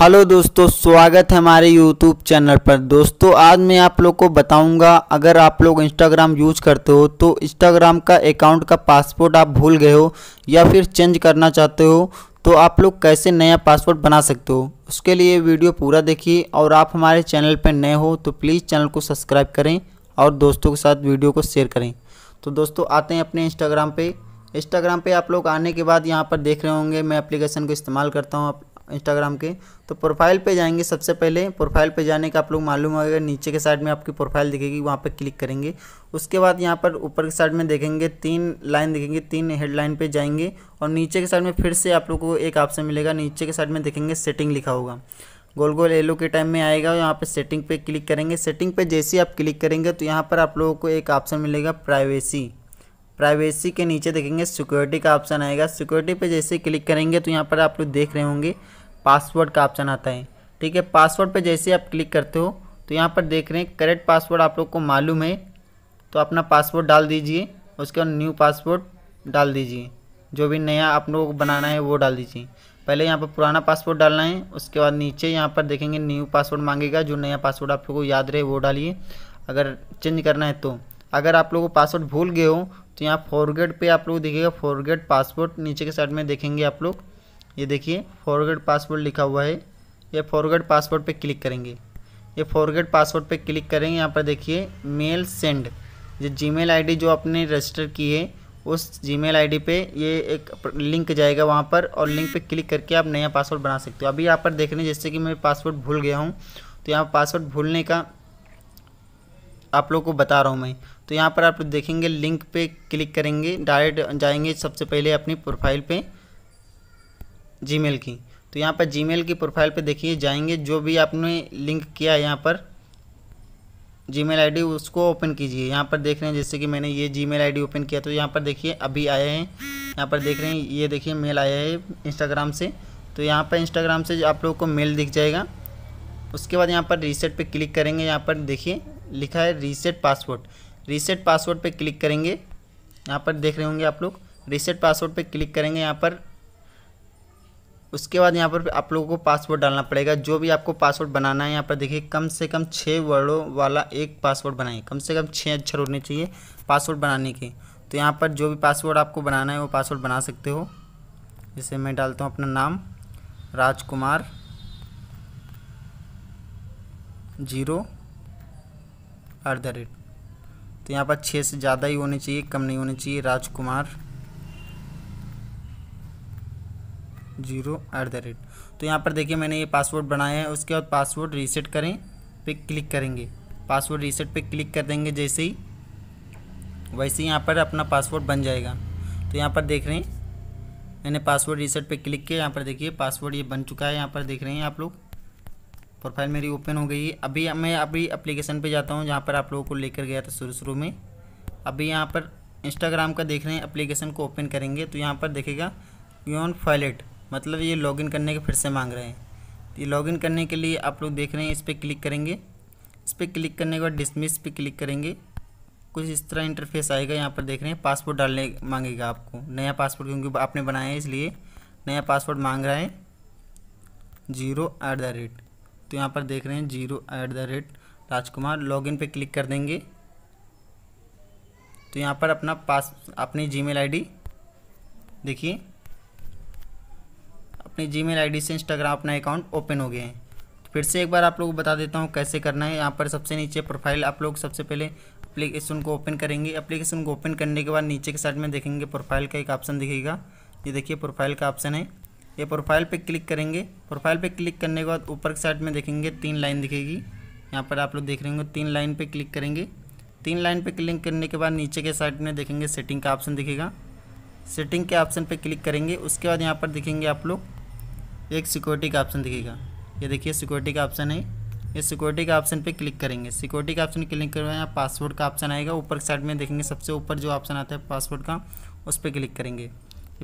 hello दोस्तों स्वागत है हमारे यूट्यूब चैनल पर दोस्तों आज मैं आप लोग को बताऊंगा अगर आप लोग इंस्टाग्राम यूज करते हो तो इंस्टाग्राम का अकाउंट का पासवर्ड आप भूल गए हो या फिर चेंज करना चाहते हो तो आप लोग कैसे नया पासवर्ड बना सकते हो उसके लिए वीडियो पूरा देखिए और आप हमारे चैनल पर नए हो तो प्लीज़ चैनल को सब्सक्राइब करें और दोस्तों के साथ वीडियो को शेयर करें तो दोस्तों आते हैं अपने इंस्टाग्राम पर इंस्टाग्राम पे आप लोग आने के बाद यहाँ पर देख रहे होंगे मैं एप्लीकेशन को इस्तेमाल करता हूँ इंस्टाग्राम के तो प्रोफाइल पे जाएंगे सबसे पहले प्रोफाइल पे जाने का आप लोग मालूम होगा नीचे के साइड में आपकी प्रोफाइल दिखेगी वहाँ पे क्लिक करेंगे उसके बाद यहाँ पर ऊपर के साइड में देखेंगे तीन लाइन दिखेंगे तीन हेडलाइन पे जाएंगे और नीचे के साइड में फिर से आप लोग को एक ऑप्शन मिलेगा नीचे के साइड में देखेंगे सेटिंग लिखा होगा गोल गोल येलो के टाइम में आएगा यहाँ पे सेटिंग पे क्लिक करेंगे सेटिंग पे जैसे आप क्लिक करेंगे तो यहाँ पर आप लोगों को एक ऑप्शन मिलेगा प्राइवेसी प्राइवेसी के नीचे देखेंगे सिक्योरिटी का ऑप्शन आएगा सिक्योरिटी पे जैसे क्लिक करेंगे तो यहाँ पर आप लोग देख रहे होंगे पासवर्ड का ऑप्शन आता है ठीक है पासवर्ड पे जैसे आप क्लिक करते हो तो यहाँ पर देख रहे हैं करेक्ट पासवर्ड आप लोग को मालूम है तो अपना पासवर्ड डाल दीजिए उसके बाद न्यू पासवर्ड डाल दीजिए जो भी नया आप लोगों को बनाना है वो डाल दीजिए पहले यहाँ पर पुराना पासवर्ड डालना है उसके बाद नीचे यहाँ पर देखेंगे न्यू पासवर्ड मांगेगा जो नया पासवर्ड आप लोग को याद रहे वो डालिए अगर चेंज करना है तो अगर आप लोगों को पासवर्ड भूल गए हो तो यहाँ फॉरगेट पे आप लोग देखिएगा फॉरगेट पासपोर्ट नीचे के साइड में देखेंगे आप लोग ये देखिए फॉरगेट पासपोर्ट लिखा हुआ है ये फॉरगेट पासपोर्ट पे क्लिक करेंगे ये फॉरगेट पासवर्ड पे क्लिक करेंगे यहाँ पर देखिए मेल सेंड ये जी मेल जो आपने रजिस्टर की है उस जी मेल आई ये एक लिंक जाएगा वहाँ पर और लिंक पर क्लिक करके आप नया पासवर्ड बना सकते हो अभी यहाँ पर देख रहे हैं जैसे कि मैं पासवर्ड भूल गया हूँ तो यहाँ पासवर्ड भूलने का आप लोग को बता रहा हूँ मैं तो यहाँ पर आप देखेंगे लिंक पे क्लिक करेंगे डायरेक्ट जाएंगे सबसे पहले अपनी प्रोफाइल पे जीमेल की तो यहाँ पर जीमेल की प्रोफाइल पे देखिए जाएंगे जो भी आपने लिंक किया है यहाँ पर जीमेल आईडी उसको ओपन कीजिए यहाँ पर देख रहे हैं जैसे कि मैंने ये जीमेल आईडी ओपन किया तो यहाँ पर देखिए अभी आया है यहाँ पर देख रहे हैं ये देखिए मेल आया है इंस्टाग्राम से तो यहाँ पर इंस्टाग्राम से आप लोगों को मेल दिख जाएगा उसके बाद यहाँ पर रीसेट पर क्लिक करेंगे यहाँ पर देखिए लिखा है रीसेट पासवर्ड रीसेट पासवर्ड पे क्लिक करेंगे यहाँ पर देख रहे होंगे आप लोग रीसेट पासवर्ड पे क्लिक करेंगे यहाँ पर उसके बाद यहाँ पर आप लोगों को पासवर्ड डालना पड़ेगा जो भी आपको पासवर्ड बनाना है यहाँ पर देखिए कम से कम छः वर्डों वाला एक पासवर्ड बनाइए कम से कम छः अक्षर होने चाहिए पासवर्ड बनाने के तो यहाँ पर जो भी पासवर्ड आपको बनाना है वो पासवर्ड बना सकते हो जैसे मैं डालता हूँ अपना नाम Rajkumar zero at the rate तो यहाँ पर छः से ज़्यादा ही होने चाहिए कम नहीं होने चाहिए Rajkumar zero at the rate तो यहाँ पर देखिए मैंने ये पासवर्ड बनाया है उसके बाद पासवर्ड रीसेट करें पे क्लिक करेंगे पासवर्ड रीसेट पे क्लिक कर देंगे जैसे ही वैसे ही यहाँ पर अपना पासवर्ड बन जाएगा तो यहाँ पर देख रहे हैं मैंने पासवर्ड रीसेट पे क्लिक किया यहाँ पर देखिए पासवर्ड ये बन चुका है यहाँ पर देख रहे हैं आप लोग प्रोफाइल मेरी ओपन हो गई है अभी मैं अभी एप्लीकेशन पे जाता हूँ जहाँ पर आप लोगों को लेकर गया था शुरू शुरू में अभी यहाँ पर इंस्टाग्राम का देख रहे हैं एप्लीकेशन को ओपन करेंगे तो यहाँ पर देखेगा यून फाइलेट मतलब ये लॉगिन करने के फिर से मांग रहे हैं तो ये लॉगिन करने के लिए आप लोग देख रहे हैं इस पर क्लिक करेंगे इस पर क्लिक करने के बाद डिसमिस पे क्लिक करेंगे कुछ इस तरह इंटरफेस आएगा यहाँ पर देख रहे हैं पासपोर्ट डालने मांगेगा आपको नया पासपोर्ट क्योंकि आपने बनाया है इसलिए नया पासपोर्ट मांग रहा है जीरो एट द रेट तो यहाँ पर देख रहे हैं zero at the rate Rajkumar login पे क्लिक कर देंगे तो यहाँ पर अपना पास अपनी जीमेल आईडी देखिए अपनी जीमेल आईडी से इंस्टाग्राम अपना अकाउंट ओपन हो गया है तो फिर से एक बार आप लोग बता देता हूँ कैसे करना है यहाँ पर सबसे नीचे प्रोफाइल आप लोग सबसे पहले अप्लीकेशन को ओपन करेंगे अप्लीकेशन को ओपन करने के बाद नीचे के साइड में देखेंगे प्रोफाइल का एक ऑप्शन दिखेगा ये देखिए प्रोफाइल का ऑप्शन है ये प्रोफाइल पे क्लिक करेंगे प्रोफाइल पे क्लिक करने के बाद ऊपर की साइड में देखेंगे तीन लाइन दिखेगी यहाँ पर आप लोग देख रहे होंगे तीन लाइन पे क्लिक करेंगे तीन लाइन पे क्लिक करने के बाद नीचे के साइड में देखेंगे सेटिंग का ऑप्शन दिखेगा सेटिंग के ऑप्शन पे क्लिक करेंगे उसके बाद यहाँ पर दिखेंगे आप लोग एक सिक्योरिटी का ऑप्शन दिखेगा ये देखिए सिक्योरिटी का ऑप्शन है ये सिक्योरिटी के ऑप्शन पे क्लिक करेंगे सिक्योरिटी के ऑप्शन क्लिक करवाएं यहाँ पासवर्ड का ऑप्शन आएगा ऊपर साइड में देखेंगे सबसे ऊपर जो ऑप्शन आता है पासवर्ड का उस पर क्लिक करेंगे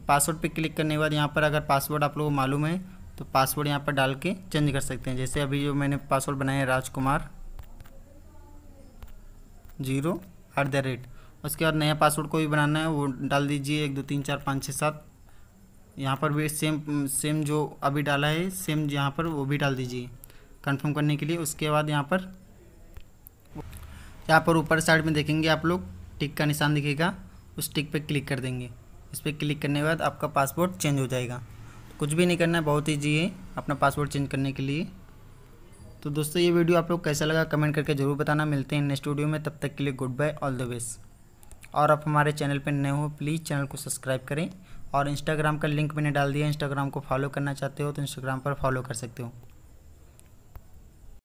पासवर्ड पे क्लिक करने के बाद यहाँ पर अगर पासवर्ड आप लोगों को मालूम है तो पासवर्ड यहाँ पर डाल के चेंज कर सकते हैं जैसे अभी जो मैंने पासवर्ड बनाया है Rajkumar zero at the rate उसके बाद नया पासवर्ड कोई बनाना है वो डाल दीजिए एक दो तीन चार पाँच छः सात यहाँ पर भी सेम सेम जो अभी डाला है सेम यहाँ पर वो भी डाल दीजिए कंफर्म करने के लिए उसके बाद यहाँ पर यहाँ पर ऊपर साइड में देखेंगे आप लोग टिक का निशान दिखेगा उस टिक पे क्लिक कर देंगे इस पर क्लिक करने के बाद आपका पासपोर्ट चेंज हो जाएगा तो कुछ भी नहीं करना है बहुत ईजी है अपना पासपोर्ट चेंज करने के लिए तो दोस्तों ये वीडियो आप लोग कैसा लगा कमेंट करके ज़रूर बताना मिलते हैं नेक्स्ट वीडियो में तब तक के लिए good bye all the best और आप हमारे चैनल पर नए हो प्लीज़ चैनल को सब्सक्राइब करें और इंस्टाग्राम का लिंक मैंने डाल दिया इंस्टाग्राम को फॉलो करना चाहते हो तो इंस्टाग्राम पर फॉलो कर सकते हो